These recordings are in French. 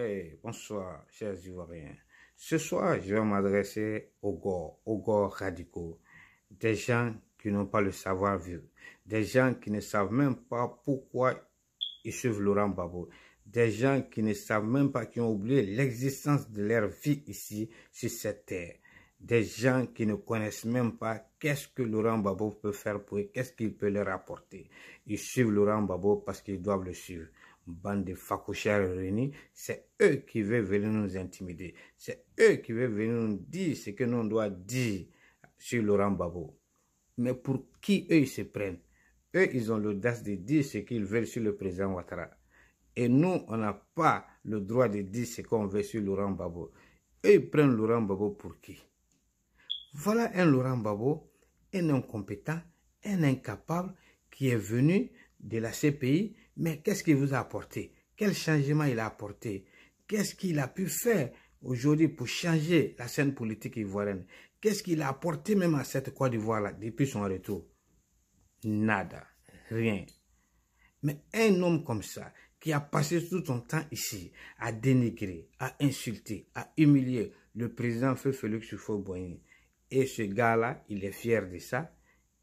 Eh, bonsoir, chers Ivoiriens. Ce soir, je vais m'adresser aux gars, aux gars radicaux, des gens qui n'ont pas le savoir-vivre, des gens qui ne savent même pas pourquoi ils suivent Laurent Babo, des gens qui ne savent même pas, qui ont oublié l'existence de leur vie ici, sur cette terre, des gens qui ne connaissent même pas qu'est-ce que Laurent Babo peut faire pour eux, qu'est-ce qu'il peut leur apporter. Ils suivent Laurent Babo parce qu'ils doivent le suivre bande de facochères réunis, c'est eux qui veulent venir nous intimider. C'est eux qui veulent venir nous dire ce que nous doit dire sur Laurent Babo. Mais pour qui eux ils se prennent Eux, ils ont l'audace de dire ce qu'ils veulent sur le président Ouattara. Et nous, on n'a pas le droit de dire ce qu'on veut sur Laurent Babo. Eux, ils prennent Laurent Babo pour qui Voilà un Laurent Babo, un incompétent, un incapable qui est venu de la CPI, mais qu'est-ce qu'il vous a apporté Quel changement il a apporté Qu'est-ce qu'il a pu faire aujourd'hui pour changer la scène politique ivoirienne Qu'est-ce qu'il a apporté même à cette Côte d'Ivoire là depuis son retour Nada, rien. Mais un homme comme ça, qui a passé tout son temps ici à dénigrer, à insulter, à humilier le président Feu Félix Houphouët-Boigny, et ce gars-là, il est fier de ça.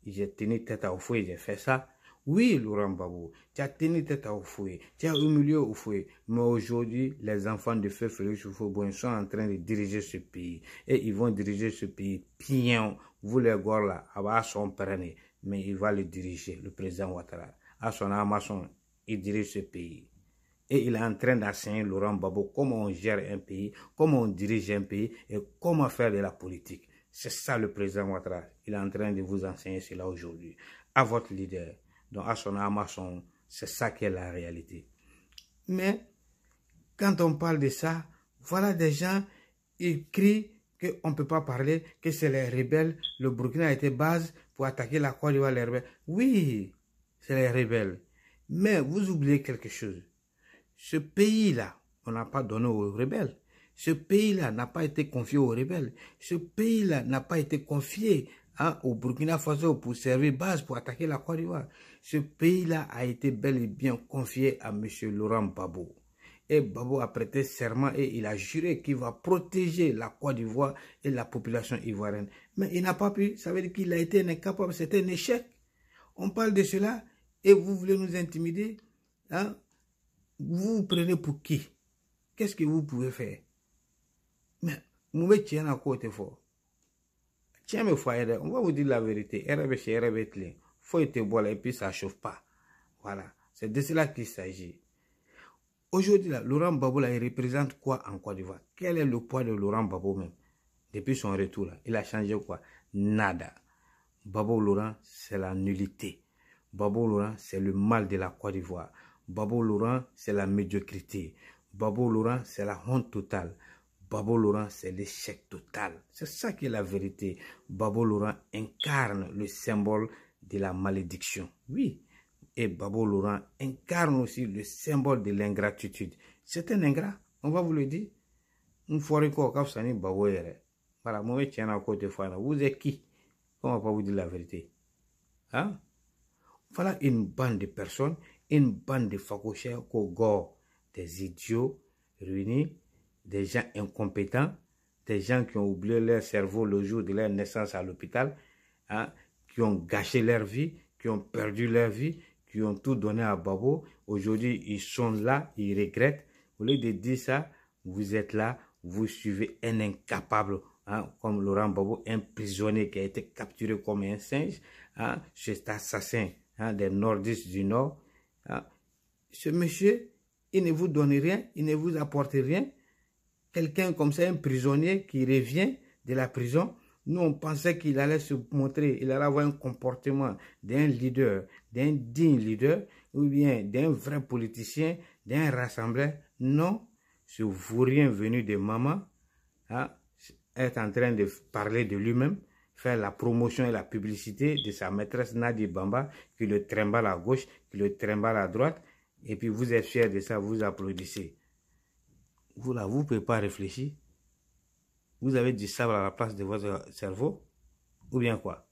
J'ai tenu tête à feu et j'ai fait ça. Oui, Laurent Babou, tu as tenu tête au fouet, tu as humilié au Mais aujourd'hui, les enfants de Feu Félix sont en train de diriger ce pays. Et ils vont diriger ce pays. Pignon, vous les voir là, à son prénom. Mais il va le diriger, le président Ouattara. À son amaçon, il dirige ce pays. Et il est en train d'enseigner Laurent Babou comment on gère un pays, comment on dirige un pays et comment faire de la politique. C'est ça le président Ouattara. Il est en train de vous enseigner cela aujourd'hui. À votre leader. Donc, à son âme, C'est ça qui est la réalité. Mais, quand on parle de ça, voilà des gens, ils crient qu'on ne peut pas parler, que c'est les rebelles. Le Burkina a été base pour attaquer la Côte d'Ivoire, les rebelles. Oui, c'est les rebelles. Mais vous oubliez quelque chose. Ce pays-là, on n'a pas donné aux rebelles. Ce pays-là n'a pas été confié aux rebelles. Ce pays-là n'a pas été confié Hein, au Burkina Faso pour servir base, pour attaquer la Côte d'Ivoire. Ce pays-là a été bel et bien confié à M. Laurent Babo. Et Babo a prêté serment et il a juré qu'il va protéger la Côte d'Ivoire et la population ivoirienne. Mais il n'a pas pu, ça veut dire qu'il a été incapable, c'était un échec. On parle de cela et vous voulez nous intimider. Hein? Vous vous prenez pour qui Qu'est-ce que vous pouvez faire Mais, Moubet tient à côté fort Tiens mes frères, on va vous dire la vérité. Il chez RB Faut te boire et puis ça chauffe pas. Voilà. C'est de cela qu'il s'agit. Aujourd'hui, Laurent Babou, là, il représente quoi en Côte d'Ivoire Quel est le poids de Laurent Babou même Depuis son retour, là, il a changé quoi Nada. Babou Laurent, c'est la nullité. Babou Laurent, c'est le mal de la Côte d'Ivoire. Babou Laurent, c'est la médiocrité. Babou Laurent, c'est la honte totale. Babo Laurent, c'est l'échec total. C'est ça qui est la vérité. Babo Laurent incarne le symbole de la malédiction. Oui. Et Babo Laurent incarne aussi le symbole de l'ingratitude. C'est un ingrat, on va vous le dire. Voilà, vous êtes qui On va pas vous dire la vérité. Hein? Voilà une bande de personnes, une bande de facochères, des idiots ruinés, des gens incompétents, des gens qui ont oublié leur cerveau le jour de leur naissance à l'hôpital, hein, qui ont gâché leur vie, qui ont perdu leur vie, qui ont tout donné à Babo. Aujourd'hui, ils sont là, ils regrettent. Au lieu de dire ça, vous êtes là, vous suivez un incapable, hein, comme Laurent Babo, un prisonnier qui a été capturé comme un singe, hein, cet assassin des nordistes du Nord. Ce monsieur, il ne vous donne rien, il ne vous apporte rien quelqu'un comme ça, un prisonnier qui revient de la prison, nous, on pensait qu'il allait se montrer, il allait avoir un comportement d'un leader, d'un digne leader, ou bien d'un vrai politicien, d'un rassembleur. Non, ce rien venu de maman hein, est en train de parler de lui-même, faire la promotion et la publicité de sa maîtresse Nadi Bamba, qui le trimballe à gauche, qui le trimballe à droite, et puis vous êtes fiers de ça, vous applaudissez. Vous là, vous ne pouvez pas réfléchir. Vous avez du sable à la place de votre cerveau. Ou bien quoi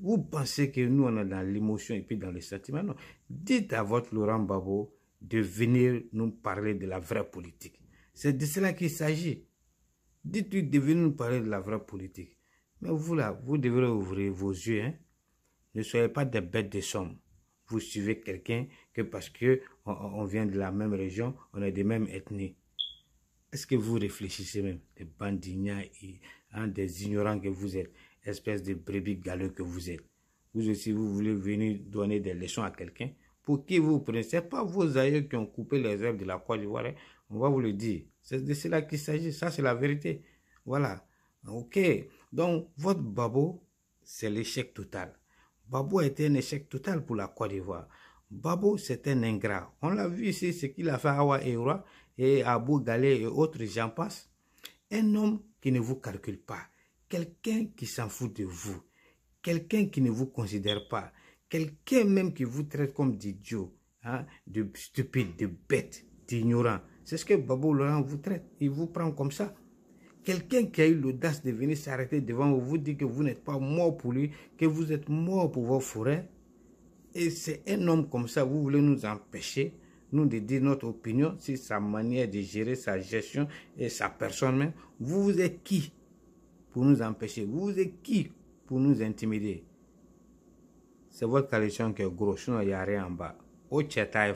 Vous pensez que nous, on est dans l'émotion et puis dans le sentiment. Non. Dites à votre Laurent Babo de venir nous parler de la vraie politique. C'est de cela qu'il s'agit. Dites-lui de venir nous parler de la vraie politique. Mais vous là, vous devrez ouvrir vos yeux. Hein. Ne soyez pas des bêtes de somme. Vous suivez quelqu'un que parce que on, vient de la même région, on est des mêmes ethnies. Est-ce que vous réfléchissez même Des bandignats, et, hein, des ignorants que vous êtes, espèce de brebis galeux que vous êtes. Vous aussi, vous voulez venir donner des leçons à quelqu'un pour qui vous prenez. Ce pas vos aïeux qui ont coupé les herbes de la Côte d'Ivoire. Hein. On va vous le dire. C'est de cela qu'il s'agit. Ça, c'est la vérité. Voilà. OK. Donc, votre babo, c'est l'échec total. Babo était un échec total pour la Côte d'Ivoire. Babo, c'est un ingrat. On l'a vu ici, ce qu'il a fait à Awa et Roi et Abou Galé et autres, j'en passe. Un homme qui ne vous calcule pas, quelqu'un qui s'en fout de vous, quelqu'un qui ne vous considère pas, quelqu'un même qui vous traite comme d'idiot, hein, de stupide, de bête, d'ignorant. C'est ce que Babou Laurent vous traite. Il vous prend comme ça. Quelqu'un qui a eu l'audace de venir s'arrêter devant vous, vous dit que vous n'êtes pas mort pour lui, que vous êtes mort pour vos forêts. Et c'est un homme comme ça, vous voulez nous empêcher nous de dire notre opinion sur sa manière de gérer sa gestion et sa personne même. Vous êtes qui pour nous empêcher Vous êtes qui pour nous intimider C'est votre coalition qui est grosse, il n'y a rien en bas. Au tcheta et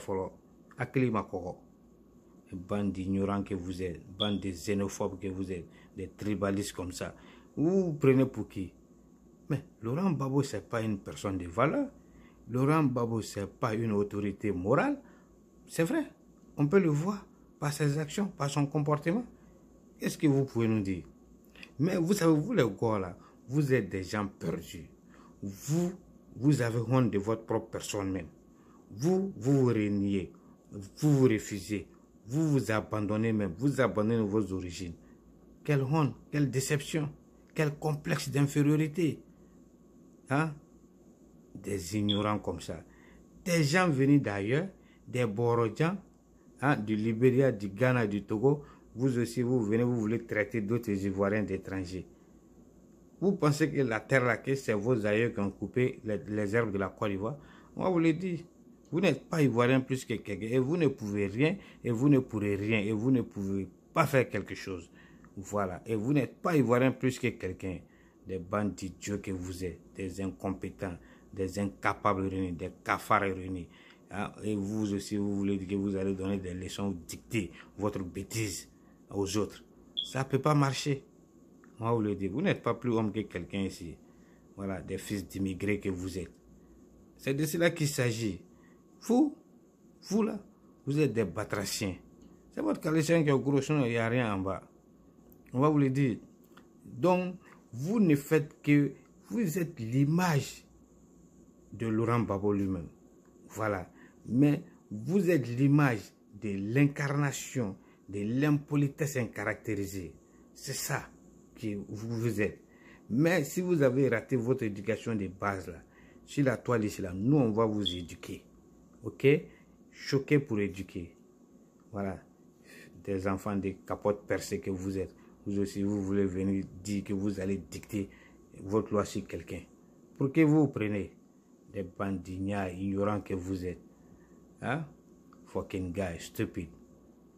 Bande d'ignorants que vous êtes, bande de xénophobes que vous êtes, des tribalistes comme ça. Vous prenez pour qui Mais Laurent Babo, c'est pas une personne de valeur. Laurent Babo, c'est pas une autorité morale. C'est vrai. On peut le voir par ses actions, par son comportement. Qu'est-ce que vous pouvez nous dire Mais vous savez, vous les gars là, vous êtes des gens perdus. Vous, vous avez honte de votre propre personne même. Vous, vous vous reniez. Vous vous refusez. Vous vous abandonnez même. Vous abandonnez vos origines. Quelle honte, quelle déception, quel complexe d'infériorité. Hein? Des ignorants comme ça. Des gens venus d'ailleurs des Borodians hein, du Libéria, du Ghana, du Togo. Vous aussi, vous venez, vous voulez traiter d'autres Ivoiriens d'étrangers. Vous pensez que la terre laquée, c'est vos aïeux qui ont coupé les, herbes de la Côte d'Ivoire Moi, vous le dis. Vous n'êtes pas Ivoirien plus que quelqu'un. Et vous ne pouvez rien, et vous ne pourrez rien, et vous ne pouvez pas faire quelque chose. Voilà. Et vous n'êtes pas Ivoirien plus que quelqu'un. Des bandits Dieu que vous êtes, des incompétents, des incapables réunis, des cafards réunis. Hein, et vous aussi, vous voulez que vous allez donner des leçons, dicter votre bêtise aux autres. Ça ne peut pas marcher. Moi, vous le dis, vous n'êtes pas plus homme que quelqu'un ici. Voilà, des fils d'immigrés que vous êtes. C'est de cela qu'il s'agit. Vous, vous là, vous êtes des batraciens. C'est votre caléchien qui est au gros son, il n'y a rien en bas. On va vous le dire. Donc, vous ne faites que... Vous êtes l'image de Laurent Babo lui-même. Voilà. Mais vous êtes l'image de l'incarnation, de l'impolitesse incaractérisée. C'est ça que vous êtes. Mais si vous avez raté votre éducation de base, là, sur la toile là, nous, on va vous éduquer. OK Choquer pour éduquer. Voilà. Des enfants de capotes, percées que vous êtes. Vous aussi, vous voulez venir dire que vous allez dicter votre loi sur quelqu'un. Pour que vous prenez des bandignas ignorants que vous êtes. Hein? Fucking guy, stupide.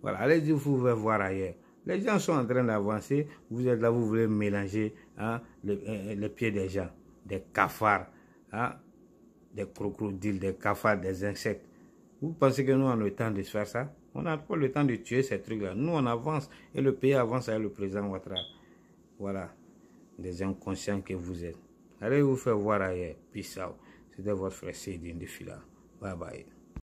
Voilà, allez-y, vous pouvez voir ailleurs. Les gens sont en train d'avancer, vous êtes là, vous voulez mélanger hein, les, euh, pieds des gens, des cafards, hein, des crocodiles, des cafards, des insectes. Vous pensez que nous, avons le temps de faire ça On n'a pas le temps de tuer ces trucs-là. Nous, on avance et le pays avance avec le président Ouattara. Voilà, des inconscients que vous êtes. Allez vous faire voir ailleurs. Peace out. C'était votre frère de Fila. Bye bye.